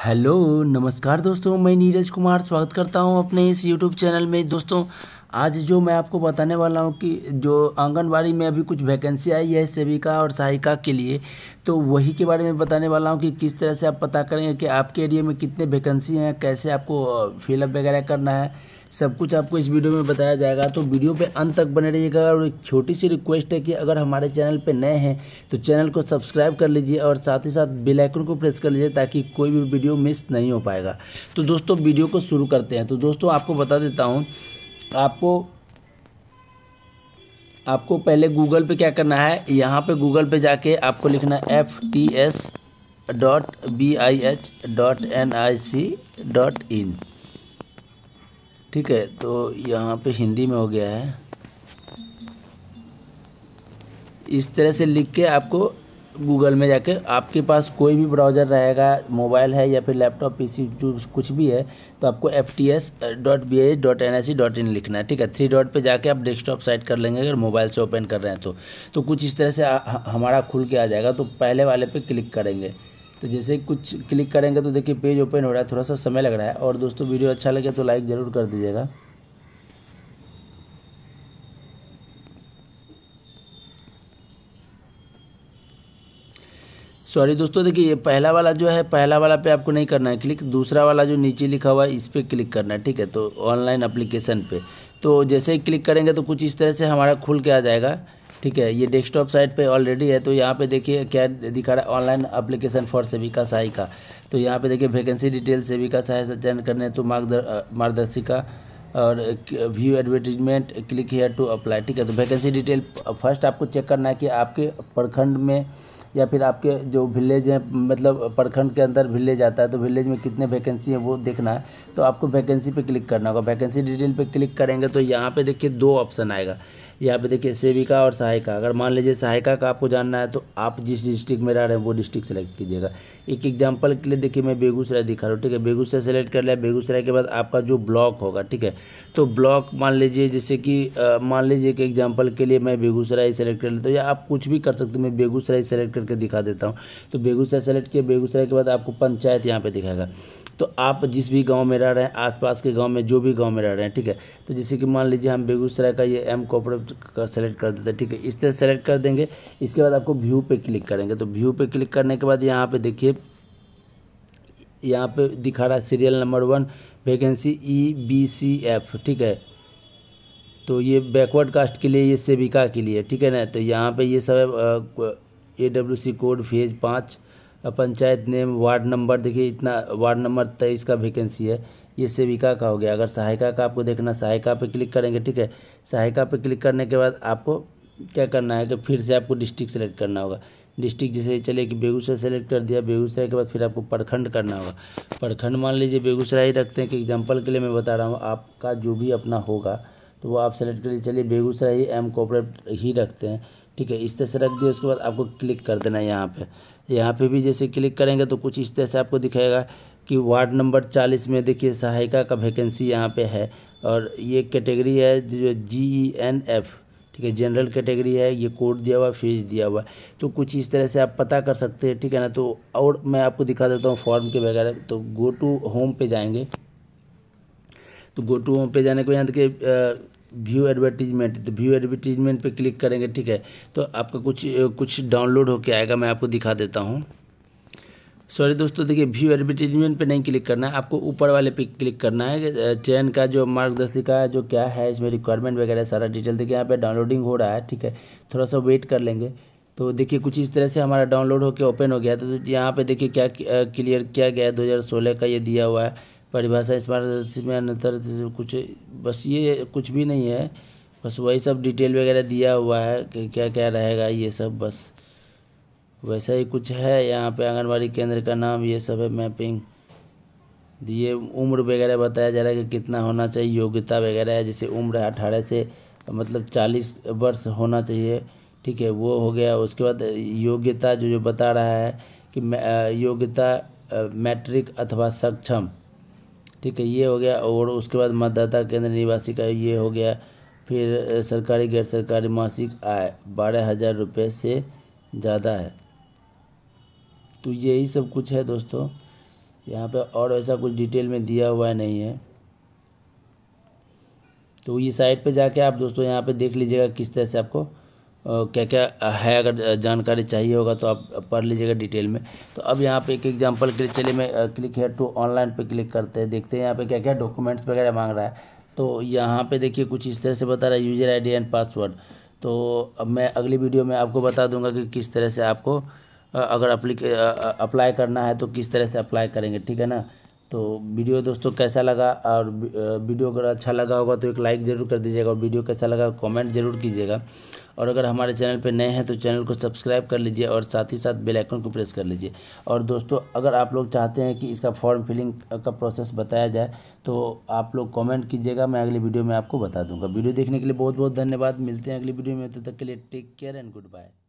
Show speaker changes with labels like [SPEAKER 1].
[SPEAKER 1] hello नमस्कार दोस्तों मैं नीरज कुमार स्वागत करता हूं अपने इस यूट्यूब चैनल में दोस्तों आज जो मैं आपको बताने वाला हूं कि जो आंगनबाड़ी में अभी कुछ वैकेंसी आई है सेविका और सहायिका के लिए तो वही के बारे में बताने वाला हूं कि किस तरह से आप पता करेंगे कि आपके एरिया में कितने वैकेंसी हैं कैसे आपको फिलअप वगैरह करना है सब कुछ आपको इस वीडियो में बताया जाएगा तो वीडियो पे अंत तक बने रहिएगा और एक छोटी सी रिक्वेस्ट है कि अगर हमारे चैनल पे नए हैं तो चैनल को सब्सक्राइब कर लीजिए और साथ ही साथ बेल आइकन को प्रेस कर लीजिए ताकि कोई भी वीडियो मिस नहीं हो पाएगा तो दोस्तों वीडियो को शुरू करते हैं तो दोस्तों आपको बता देता हूँ आपको आपको पहले गूगल पे क्या करना है यहाँ पे गूगल पे जाके आपको लिखना है F T S dot B I H dot N I C dot in ठीक है तो यहाँ पे हिंदी में हो गया है इस तरह से लिख के आपको गूगल में जाके आपके पास कोई भी ब्राउज़र रहेगा मोबाइल है या फिर लैपटॉप पीसी जो कुछ भी है तो आपको F T S dot B I dot N I C dot in लिखना है ठीक है थ्री डॉट पे जाके आप डेस्कटॉप साइट कर लेंगे अगर मोबाइल से ओपन कर रहे हैं तो तो कुछ इस तरह से हमारा खुल के आ जाएगा तो पहले वाले पे क्लिक करेंगे तो जैसे कुछ क्लिक करेंगे तो देखिए पेज ओपन हो रहा है थोड़ा सा समय लग रहा है और दोस्तों वीडियो अच्छा लगे तो लाइक ज़रूर कर दीजिएगा सॉरी दोस्तों देखिए ये पहला वाला जो है पहला वाला पे आपको नहीं करना है क्लिक दूसरा वाला जो नीचे लिखा हुआ है इस पर क्लिक करना है ठीक है तो ऑनलाइन अप्लीकेशन पे तो जैसे ही क्लिक करेंगे तो कुछ इस तरह से हमारा खुल के आ जाएगा ठीक है ये डेस्कटॉप साइट पे ऑलरेडी है तो यहाँ पे देखिए क्या दिखा रहा है ऑनलाइन अप्लीकेशन फॉर सेविका का तो यहाँ पे देखिए वैकेंसी डिटेल सेविका से चयन करने तो मार्गदर्शिका और view advertisement click here to apply ठीक है तो वैकेंसी डिटेल फर्स्ट आपको चेक करना है कि आपके प्रखंड में या फिर आपके जो विलेज हैं मतलब प्रखंड के अंदर विलेज आता है तो विलेज में कितने वैकेंसी है वो देखना है तो आपको वैकेंसी पे क्लिक करना होगा वैकेंसी डिटेल पे क्लिक करेंगे तो यहाँ पे देखिए दो ऑप्शन आएगा यहाँ पे देखिए सेविका और सहायिका अगर मान लीजिए सहायिका का आपको जानना है तो आप जिस डिस्ट्रिक्ट में रह रहे हैं वो डिस्ट्रिक्ट सेलेक्ट कीजिएगा एक एग्जाम्पल के लिए देखिए मैं बेगूसराय दिखा रहा हूँ ठीक है बेगूसराय सेलेक्ट कर लिया बेगूसराय के बाद आपका जो ब्लॉक होगा ठीक है तो ब्लॉक मान लीजिए जैसे कि मान लीजिए कि एग्जाम्पल के लिए मैं बेगूसराय सेलेक्ट कर लेता हूँ या आप कुछ भी कर सकते हो मैं बेगूसराय सेलेक्ट करके दिखा देता हूँ तो बेगूसराय सेलेक्ट किया बेगूसराय के बाद आपको पंचायत यहाँ पर दिखाएगा तो आप जिस भी गांव में रह रहे हैं आसपास के गांव में जो भी गांव में रह रहे हैं ठीक है तो जैसे कि मान लीजिए हम बेगूसराय का ये एम कॉपरेट का सेलेक्ट कर देते हैं ठीक है इस तरह सेलेक्ट कर देंगे इसके बाद आपको व्यू पे क्लिक करेंगे तो व्यू पे क्लिक करने के बाद यहाँ पे देखिए यहाँ पे दिखा रहा है serial number one vacancy E B C F ठीक है तो ये बैकवर्ड कास्ट के लिए ये सेविका के लिए ठीक है ना तो यहाँ पर ये सब A W C code phase पाँच पंचायत नेम वार्ड नंबर देखिए इतना वार्ड नंबर तेईस का वैकेंसी है ये सेविका का हो गया अगर सहायिका का आपको देखना सहायिका पे क्लिक करेंगे ठीक है सहायिका पे क्लिक करने के बाद आपको क्या करना है कि फिर से आपको डिस्ट्रिक्ट सेलेक्ट करना होगा डिस्ट्रिक्ट जैसे चले कि बेगूसराय सेलेक्ट कर दिया बेगूसराय के बाद फिर आपको प्रखंड करना होगा प्रखंड मान लीजिए बेगूसराय ही रखते हैं कि एग्जाम्पल के लिए मैं बता रहा हूँ आपका जो भी अपना होगा तो वो आप सेलेक्ट करिए चलिए बेगूसराय ही एम कॉपरेट ही रखते हैं ठीक है इस तरह से रख दिया उसके बाद आपको क्लिक कर देना है यहाँ पर यहाँ पे भी जैसे क्लिक करेंगे तो कुछ इस तरह से आपको दिखाएगा कि वार्ड नंबर चालीस में देखिए सहायिका का वैकेंसी यहाँ पे है और ये कैटेगरी है जो जी ई एन एफ़ ठीक है जनरल कैटेगरी है ये कोड दिया हुआ फीस दिया हुआ तो कुछ इस तरह से आप पता कर सकते हैं ठीक है ना तो और मैं आपको दिखा देता हूँ फॉर्म के वगैरह तो गो टू होम पे जाएंगे तो गो टू होम पे जाने को यहाँ देखिए व्यू एडवर्टीजमेंट तो व्यू एडवर्टीजमेंट पे क्लिक करेंगे ठीक है तो आपका कुछ कुछ डाउनलोड होके आएगा मैं आपको दिखा देता हूँ सॉरी दोस्तों देखिए व्यू एडवर्टीजमेंट पे नहीं क्लिक करना है आपको ऊपर वाले पे क्लिक करना है चैन का जो मार्गदर्शिका जो क्या है इसमें रिक्वायरमेंट वगैरह सारा डिटेल देखिए यहाँ पे डाउनलोडिंग हो रहा है ठीक है थोड़ा सा वेट कर लेंगे तो देखिए कुछ इस तरह से हमारा डाउनलोड होकर ओपन हो गया तो यहाँ पे देखिए क्या क्लियर किया गया है का ये दिया हुआ है परिभाषा इस बार में अंतर कुछ बस ये कुछ भी नहीं है बस वही सब डिटेल वगैरह दिया हुआ है कि क्या क्या रहेगा ये सब बस वैसा ही कुछ है यहाँ पे आंगनबाड़ी केंद्र का नाम ये सब है मैपिंग ये उम्र वगैरह बताया जा रहा है कि कितना होना चाहिए योग्यता वगैरह है जैसे उम्र है अठारह से मतलब चालीस वर्ष होना चाहिए ठीक है वो हो गया उसके बाद योग्यता जो जो बता रहा है कि योग्यता मैट्रिक अथवा सक्षम ठीक है ये हो गया और उसके बाद मतदाता केंद्र निवासी का ये हो गया फिर सरकारी गैर सरकारी मासिक आय बारह हज़ार रुपये से ज़्यादा है तो यही सब कुछ है दोस्तों यहाँ पे और ऐसा कुछ डिटेल में दिया हुआ नहीं है तो ये साइट पे जाके आप दोस्तों यहाँ पे देख लीजिएगा किस तरह से आपको क्या क्या है अगर जानकारी चाहिए होगा तो आप पढ़ लीजिएगा डिटेल में तो अब यहाँ पे एक एग्जांपल के लिए चलिए मैं क्लिक है टू ऑनलाइन पे क्लिक करते हैं देखते हैं यहाँ पे क्या क्या डॉक्यूमेंट्स वगैरह मांग रहा है तो यहाँ पे देखिए कुछ इस तरह से बता रहा है यूजर आईडी एंड पासवर्ड तो अब मैं अगली वीडियो में आपको बता दूंगा कि किस तरह से आपको अगर अप्लाई करना है तो किस तरह से अप्लाई करेंगे ठीक है ना तो वीडियो दोस्तों कैसा लगा और वीडियो अगर अच्छा लगा होगा तो एक लाइक ज़रूर कर दीजिएगा और वीडियो कैसा लगा कमेंट ज़रूर कीजिएगा और अगर हमारे चैनल पर नए हैं तो चैनल को सब्सक्राइब कर लीजिए और साथ ही साथ बेल आइकन को प्रेस कर लीजिए और दोस्तों अगर आप लोग चाहते हैं कि इसका फॉर्म फिलिंग का प्रोसेस बताया जाए तो आप लोग कॉमेंट कीजिएगा मैं अगली वीडियो में आपको बता दूँगा वीडियो देखने के लिए बहुत बहुत धन्यवाद मिलते हैं अगली वीडियो में तब तो तक के लिए take care and good bye